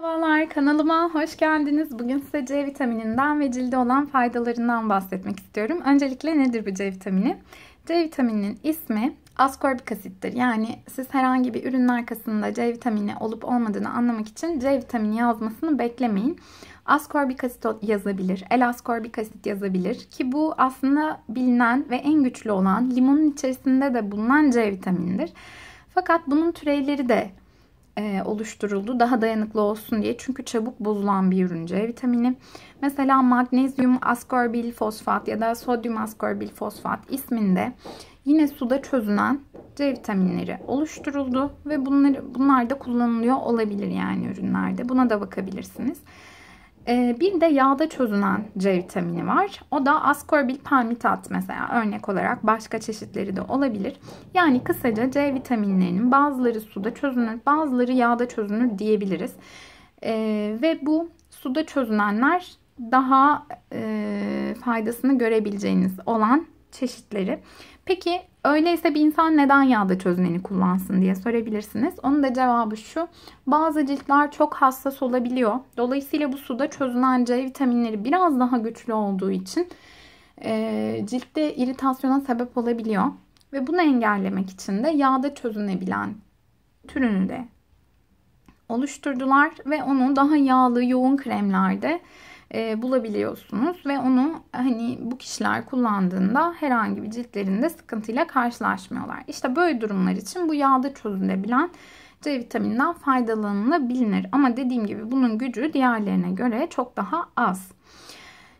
Merhabalar kanalıma hoş geldiniz. Bugün size C vitamininden ve cilde olan faydalarından bahsetmek istiyorum. Öncelikle nedir bu C vitamini? C vitamininin ismi askorbik asittir. Yani siz herhangi bir ürünün arkasında C vitamini olup olmadığını anlamak için C vitamini yazmasını beklemeyin. Askorbik asit yazabilir, L askorbik asit yazabilir ki bu aslında bilinen ve en güçlü olan limonun içerisinde de bulunan C vitaminidir. Fakat bunun türevleri de e, oluşturuldu. Daha dayanıklı olsun diye. Çünkü çabuk bozulan bir ürün C vitamini. Mesela magnezyum askorbil fosfat ya da sodyum askorbil fosfat isminde yine suda çözünen C vitaminleri oluşturuldu ve bunları bunlar da kullanılıyor olabilir yani ürünlerde. Buna da bakabilirsiniz. Ee, bir de yağda çözünen C vitamini var. O da askorbil palmitat mesela örnek olarak başka çeşitleri de olabilir. Yani kısaca C vitaminlerinin bazıları suda çözünür bazıları yağda çözünür diyebiliriz. Ee, ve bu suda çözünenler daha e, faydasını görebileceğiniz olan çeşitleri. Peki Öyleyse bir insan neden yağda çözüneni kullansın diye sorabilirsiniz. Onun da cevabı şu. Bazı ciltler çok hassas olabiliyor. Dolayısıyla bu suda çözünen C vitaminleri biraz daha güçlü olduğu için e, ciltte iritasyona sebep olabiliyor. Ve bunu engellemek için de yağda çözünebilen türünü de oluşturdular ve onu daha yağlı yoğun kremlerde e, bulabiliyorsunuz ve onu hani bu kişiler kullandığında herhangi bir ciltlerinde sıkıntıyla karşılaşmıyorlar. İşte böyle durumlar için bu yağda çözülebilen C vitamininden faydalanılabilir. Ama dediğim gibi bunun gücü diğerlerine göre çok daha az.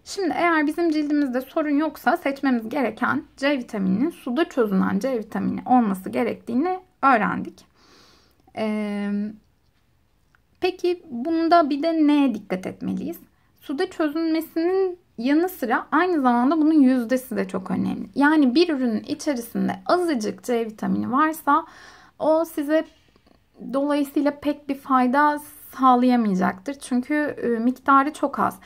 Şimdi eğer bizim cildimizde sorun yoksa seçmemiz gereken C vitamininin suda çözünen C vitamini olması gerektiğini öğrendik. Ee, peki bunda bir de neye dikkat etmeliyiz? Suda çözünmesinin yanı sıra aynı zamanda bunun yüzdesi de çok önemli. Yani bir ürünün içerisinde azıcık C vitamini varsa o size dolayısıyla pek bir fayda sağlayamayacaktır. Çünkü ıı, miktarı çok az.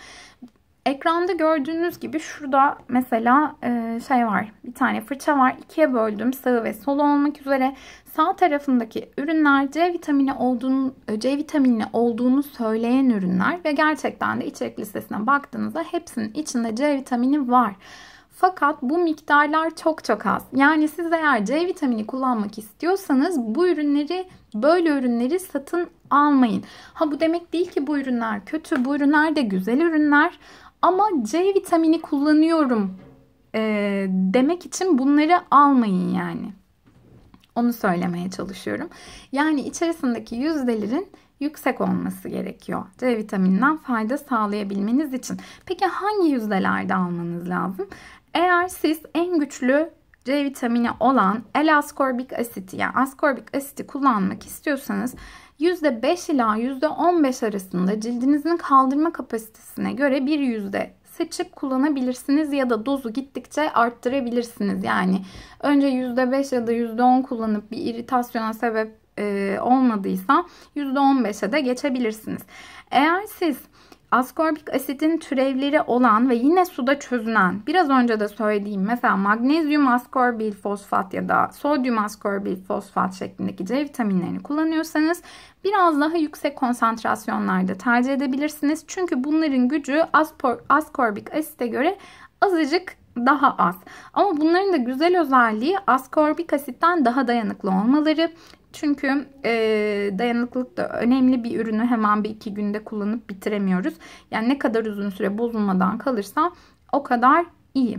Ekranda gördüğünüz gibi şurada mesela e, şey var. Bir tane fırça var. İkiye böldüm. Sağ ve sol olmak üzere. Sağ tarafındaki ürünler C vitamini olduğunu, e, C vitamini olduğunu söyleyen ürünler ve gerçekten de içerik listesine baktığınızda hepsinin içinde C vitamini var. Fakat bu miktarlar çok çok az. Yani siz eğer C vitamini kullanmak istiyorsanız bu ürünleri böyle ürünleri satın almayın. Ha bu demek değil ki bu ürünler kötü. Bu ürünler de güzel ürünler. Ama C vitamini kullanıyorum e, demek için bunları almayın yani. Onu söylemeye çalışıyorum. Yani içerisindeki yüzdelerin yüksek olması gerekiyor. C vitamininden fayda sağlayabilmeniz için. Peki hangi yüzdelerde almanız lazım? Eğer siz en güçlü C vitamini olan L-askorbik asiti yani askorbik asiti kullanmak istiyorsanız %5 ila %15 arasında cildinizin kaldırma kapasitesine göre bir yüzde seçip kullanabilirsiniz ya da dozu gittikçe arttırabilirsiniz. Yani önce %5 ya da %10 kullanıp bir iritasyona sebep e, olmadıysa %15'e de geçebilirsiniz. Eğer siz askorbik asitin türevleri olan ve yine suda çözünen biraz önce de söylediğim mesela magnezyum askorbil fosfat ya da sodyum askorbil fosfat şeklindeki C vitaminlerini kullanıyorsanız biraz daha yüksek konsantrasyonlarda tercih edebilirsiniz. Çünkü bunların gücü aspor, askorbik asite göre azıcık daha az. Ama bunların da güzel özelliği askorbik asitten daha dayanıklı olmaları, çünkü e, dayanıklılık da önemli bir ürünü hemen bir iki günde kullanıp bitiremiyoruz. Yani ne kadar uzun süre bozulmadan kalırsa o kadar iyi.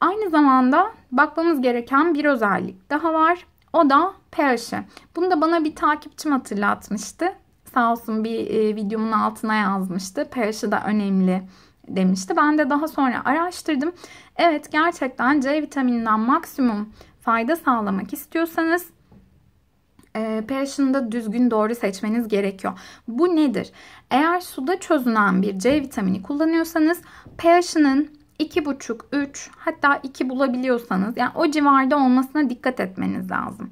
Aynı zamanda bakmamız gereken bir özellik daha var. O da pH'i. Bunu da bana bir takipçim hatırlatmıştı. Sağ olsun bir e, videomun altına yazmıştı. pH'i da önemli demişti. Ben de daha sonra araştırdım. Evet gerçekten C vitamininden maksimum fayda sağlamak istiyorsanız e, düzgün doğru seçmeniz gerekiyor. Bu nedir? Eğer suda çözünen bir C vitamini kullanıyorsanız pH'ının 2,5, 3 hatta 2 bulabiliyorsanız yani o civarda olmasına dikkat etmeniz lazım.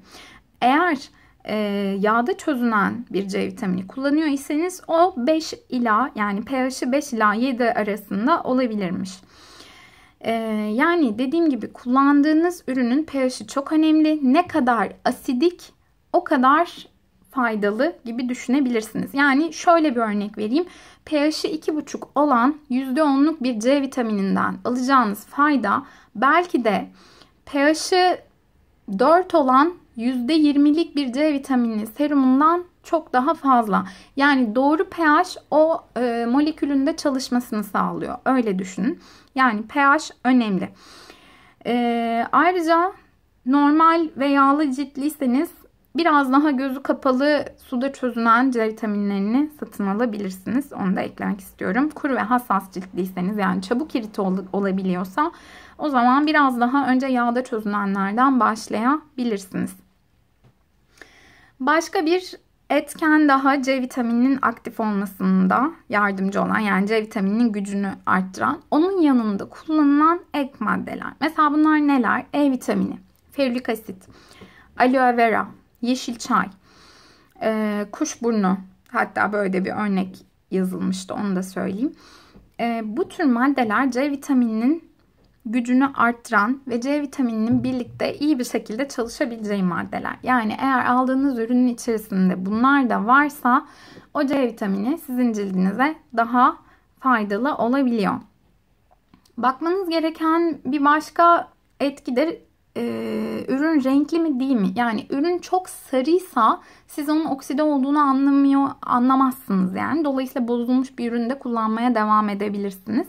Eğer e, yağda çözünen bir C vitamini kullanıyor iseniz o 5 ila yani pH'i 5 ila 7 arasında olabilirmiş. E, yani dediğim gibi kullandığınız ürünün pH'i çok önemli. Ne kadar asidik o kadar faydalı gibi düşünebilirsiniz. Yani şöyle bir örnek vereyim. pH'i 2,5 olan %10'luk bir C vitamininden alacağınız fayda belki de pH'i 4 olan %20'lik bir C vitamini serumundan çok daha fazla. Yani doğru pH o e, molekülünde çalışmasını sağlıyor. Öyle düşünün. Yani pH önemli. E, ayrıca normal ve yağlı ciltliyseniz biraz daha gözü kapalı suda çözünen C vitaminlerini satın alabilirsiniz. Onu da eklemek istiyorum. Kuru ve hassas ciltliyseniz yani çabuk irite ol olabiliyorsa o zaman biraz daha önce yağda çözünenlerden başlayabilirsiniz. Başka bir etken daha C vitamininin aktif olmasında yardımcı olan yani C vitamininin gücünü arttıran onun yanında kullanılan ek maddeler. Mesela bunlar neler? E vitamini, ferulik asit, aloe vera, yeşil çay, e, kuşburnu hatta böyle bir örnek yazılmıştı onu da söyleyeyim. E, bu tür maddeler C vitamininin gücünü arttıran ve C vitamininin birlikte iyi bir şekilde çalışabileceği maddeler. Yani eğer aldığınız ürünün içerisinde bunlar da varsa o C vitamini sizin cildinize daha faydalı olabiliyor. Bakmanız gereken bir başka etki de e, ürün renkli mi değil mi? Yani ürün çok sarıysa siz onun okside olduğunu anlamıyor, anlamazsınız yani. Dolayısıyla bozulmuş bir üründe kullanmaya devam edebilirsiniz.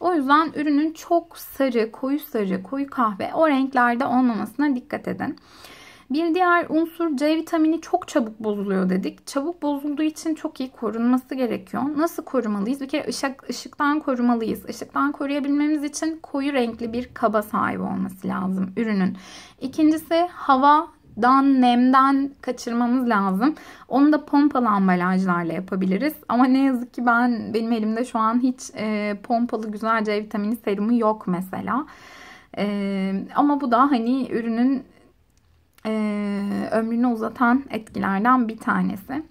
O yüzden ürünün çok sarı, koyu sarı, koyu kahve o renklerde olmamasına dikkat edin. Bir diğer unsur C vitamini çok çabuk bozuluyor dedik. Çabuk bozulduğu için çok iyi korunması gerekiyor. Nasıl korumalıyız? Bir kere ışık, ışıktan korumalıyız. Işıktan koruyabilmemiz için koyu renkli bir kaba sahip olması lazım ürünün. İkincisi hava dan nemden kaçırmamız lazım. Onu da pompalı ambalajlarla yapabiliriz. Ama ne yazık ki ben benim elimde şu an hiç e, pompalı güzel C vitamini serumu yok mesela. E, ama bu da hani ürünün e, ömrünü uzatan etkilerden bir tanesi.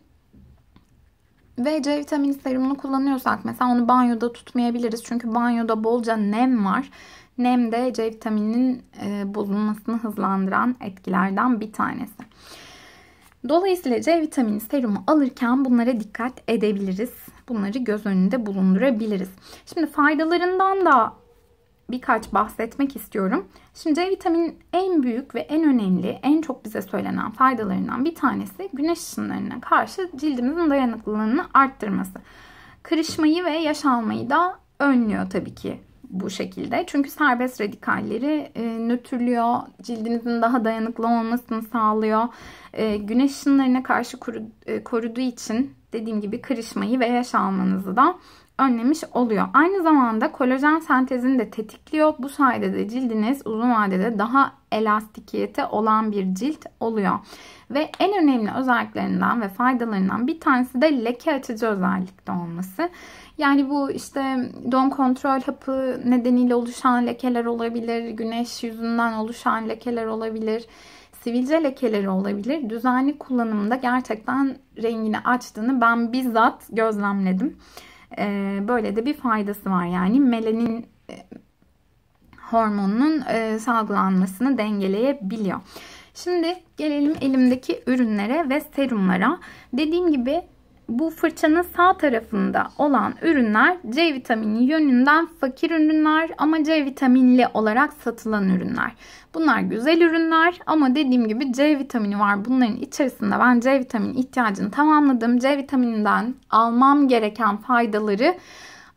Ve C vitamini serumunu kullanıyorsak mesela onu banyoda tutmayabiliriz. Çünkü banyoda bolca nem var. Nem de C vitamininin e, bozulmasını hızlandıran etkilerden bir tanesi. Dolayısıyla C vitamini serumu alırken bunlara dikkat edebiliriz. Bunları göz önünde bulundurabiliriz. Şimdi faydalarından da birkaç bahsetmek istiyorum. Şimdi C vitaminin en büyük ve en önemli, en çok bize söylenen faydalarından bir tanesi güneş ışınlarına karşı cildimizin dayanıklılığını arttırması. Kırışmayı ve yaş almayı da önlüyor tabii ki bu şekilde. Çünkü serbest radikalleri e, nötrlüyor, cildinizin daha dayanıklı olmasını sağlıyor. E, güneş ışınlarına karşı koru, e, koruduğu için dediğim gibi kırışmayı ve yaş almanızı da önlemiş oluyor. Aynı zamanda kolajen sentezini de tetikliyor. Bu sayede de cildiniz uzun vadede daha elastikiyete olan bir cilt oluyor. Ve en önemli özelliklerinden ve faydalarından bir tanesi de leke açıcı özellikte olması. Yani bu işte doğum kontrol hapı nedeniyle oluşan lekeler olabilir, güneş yüzünden oluşan lekeler olabilir sivilce lekeleri olabilir. Düzenli kullanımda gerçekten rengini açtığını ben bizzat gözlemledim. E, böyle de bir faydası var yani melanin e, hormonunun e, salgılanmasını dengeleyebiliyor. Şimdi gelelim elimdeki ürünlere ve serumlara. Dediğim gibi bu fırçanın sağ tarafında olan ürünler C vitamini yönünden fakir ürünler ama C vitaminli olarak satılan ürünler. Bunlar güzel ürünler ama dediğim gibi C vitamini var. Bunların içerisinde ben C vitamini ihtiyacını tamamladım. C vitamininden almam gereken faydaları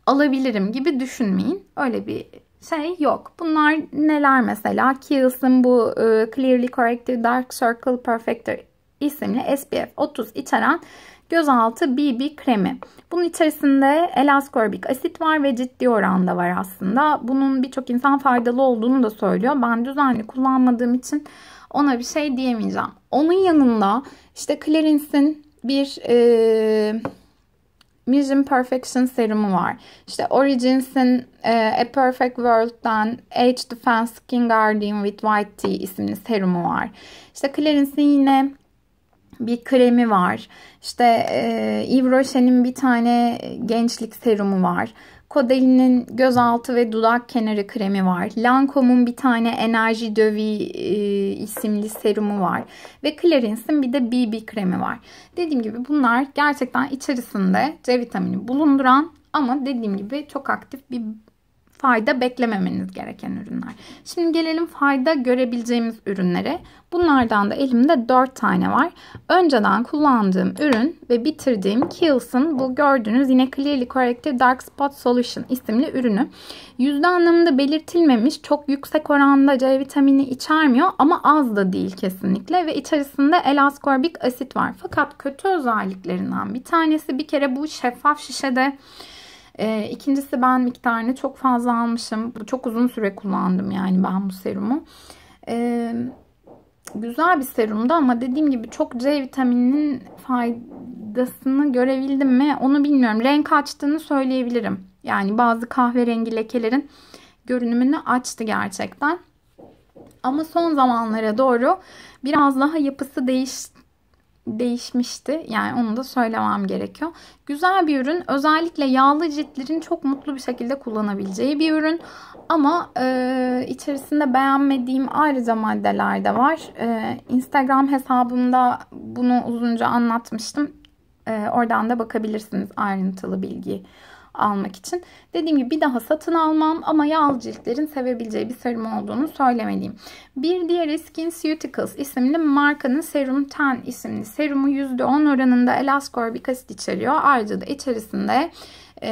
alabilirim gibi düşünmeyin. Öyle bir şey yok. Bunlar neler mesela? Kiehl's'ın bu e, Clearly Corrective Dark Circle Perfector isimli SPF 30 içeren gözaltı BB kremi. Bunun içerisinde elaskorbik asit var ve ciddi oranda var aslında. Bunun birçok insan faydalı olduğunu da söylüyor. Ben düzenli kullanmadığım için ona bir şey diyemeyeceğim. Onun yanında işte Clarins'in bir e, Mission Perfection serumu var. İşte Origins'in e, A Perfect World'dan Age Defense Skin Guardian with White Tea isimli serumu var. İşte Clarins'in yine bir kremi var. İşte e, Yves Rocher'in bir tane gençlik serumu var. Kodeli'nin gözaltı ve dudak kenarı kremi var. Lancome'un bir tane Enerji Dövi e, isimli serumu var. Ve Clarins'in bir de BB kremi var. Dediğim gibi bunlar gerçekten içerisinde C vitamini bulunduran ama dediğim gibi çok aktif bir fayda beklememeniz gereken ürünler. Şimdi gelelim fayda görebileceğimiz ürünlere. Bunlardan da elimde 4 tane var. Önceden kullandığım ürün ve bitirdiğim Kiehl's'ın bu gördüğünüz yine Clearly Corrective Dark Spot Solution isimli ürünü. Yüzde anlamında belirtilmemiş çok yüksek oranda C vitamini içermiyor ama az da değil kesinlikle ve içerisinde L-askorbik asit var. Fakat kötü özelliklerinden bir tanesi bir kere bu şeffaf şişede e, ikincisi ben miktarını çok fazla almışım. Çok uzun süre kullandım yani ben bu serumu. E, güzel bir serumdu ama dediğim gibi çok C vitamininin faydasını görebildim mi onu bilmiyorum. Renk açtığını söyleyebilirim. Yani bazı kahverengi lekelerin görünümünü açtı gerçekten. Ama son zamanlara doğru biraz daha yapısı değişti değişmişti. Yani onu da söylemem gerekiyor. Güzel bir ürün. Özellikle yağlı ciltlerin çok mutlu bir şekilde kullanabileceği bir ürün. Ama e, içerisinde beğenmediğim ayrıca maddeler de var. E, Instagram hesabımda bunu uzunca anlatmıştım. E, oradan da bakabilirsiniz ayrıntılı bilgi almak için. Dediğim gibi bir daha satın almam ama yağlı ciltlerin sevebileceği bir serum olduğunu söylemeliyim. Bir diğeri SkinCeuticals isimli markanın Serum Ten isimli serumu %10 oranında elascorbic asit içeriyor. Ayrıca da içerisinde e,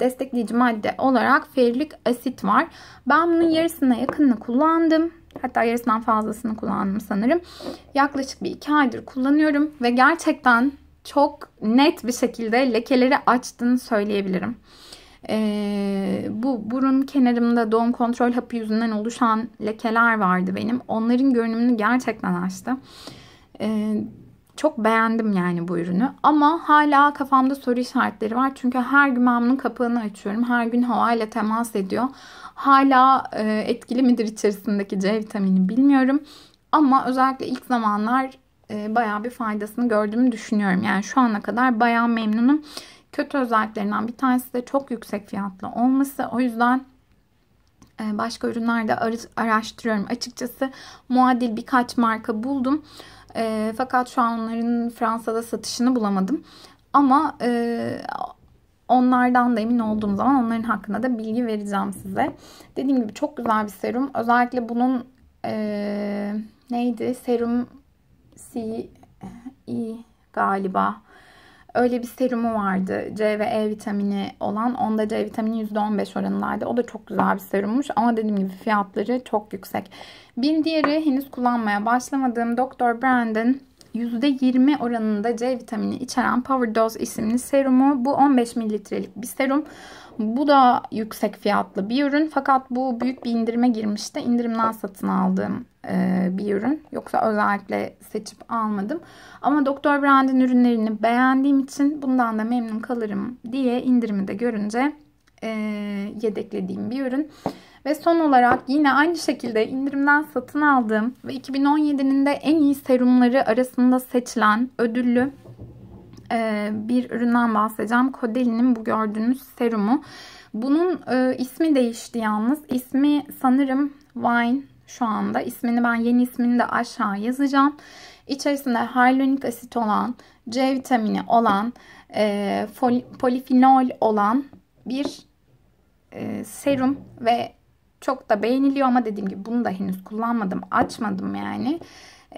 destekleyici madde olarak ferrik asit var. Ben bunun yarısına yakınını kullandım. Hatta yarısından fazlasını kullandım sanırım. Yaklaşık bir iki aydır kullanıyorum ve gerçekten çok net bir şekilde lekeleri açtığını söyleyebilirim. Ee, bu burun kenarımda doğum kontrol hapı yüzünden oluşan lekeler vardı benim. Onların görünümünü gerçekten açtı. Ee, çok beğendim yani bu ürünü. Ama hala kafamda soru işaretleri var. Çünkü her gün ben bunun kapağını açıyorum. Her gün havayla temas ediyor. Hala e, etkili midir içerisindeki C vitamini bilmiyorum. Ama özellikle ilk zamanlar e, bayağı bir faydasını gördüğümü düşünüyorum. Yani şu ana kadar bayağı memnunum. Kötü özelliklerinden bir tanesi de çok yüksek fiyatlı olması. O yüzden e, başka ürünlerde araştırıyorum. Açıkçası muadil birkaç marka buldum. E, fakat şu an onların Fransa'da satışını bulamadım. Ama e, onlardan da emin olduğum zaman onların hakkında da bilgi vereceğim size. Dediğim gibi çok güzel bir serum. Özellikle bunun e, neydi? Serum CE galiba öyle bir serumu vardı. C ve E vitamini olan. Onda C vitamini %15 oranındaydı. O da çok güzel bir serummuş. Ama dediğim gibi fiyatları çok yüksek. Bir diğeri henüz kullanmaya başlamadığım Dr. Brand'in %20 oranında C vitamini içeren Power Dose isimli serumu. Bu 15 mililitrelik bir serum. Bu da yüksek fiyatlı bir ürün. Fakat bu büyük bir indirime girmişti. İndirimden satın aldığım e, bir ürün. Yoksa özellikle seçip almadım. Ama Doktor Brand'in ürünlerini beğendiğim için bundan da memnun kalırım diye indirimi de görünce e, yedeklediğim bir ürün. Ve son olarak yine aynı şekilde indirimden satın aldığım ve 2017'nin de en iyi serumları arasında seçilen ödüllü e, bir üründen bahsedeceğim. Kodeli'nin bu gördüğünüz serumu. Bunun e, ismi değişti yalnız. İsmi sanırım Wine şu anda. İsmini ben yeni ismini de aşağı yazacağım. İçerisinde hyaluronik asit olan, C vitamini olan, e, polifinol olan bir e, serum ve çok da beğeniliyor ama dediğim gibi bunu da henüz kullanmadım. Açmadım yani.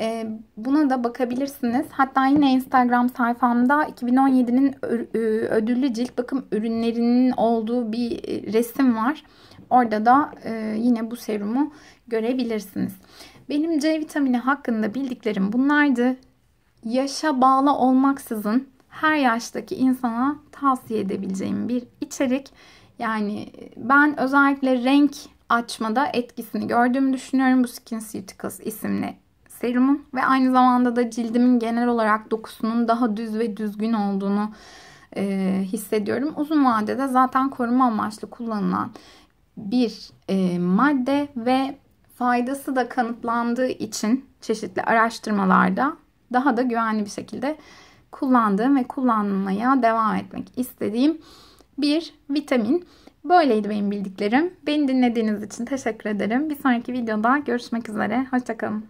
E, buna da bakabilirsiniz. Hatta yine Instagram sayfamda 2017'nin ödüllü cilt bakım ürünlerinin olduğu bir e, resim var. Orada da e, yine bu serumu görebilirsiniz. Benim C vitamini hakkında bildiklerim bunlardı. Yaşa bağlı olmaksızın her yaştaki insana tavsiye edebileceğim bir içerik. Yani ben özellikle renk açmada etkisini gördüğümü düşünüyorum bu Skin SkinCeuticals isimli serumun ve aynı zamanda da cildimin genel olarak dokusunun daha düz ve düzgün olduğunu e, hissediyorum. Uzun vadede zaten koruma amaçlı kullanılan bir e, madde ve faydası da kanıtlandığı için çeşitli araştırmalarda daha da güvenli bir şekilde kullandığım ve kullanmaya devam etmek istediğim bir vitamin. Böyleydi benim bildiklerim. Beni dinlediğiniz için teşekkür ederim. Bir sonraki videoda görüşmek üzere. Hoşçakalın.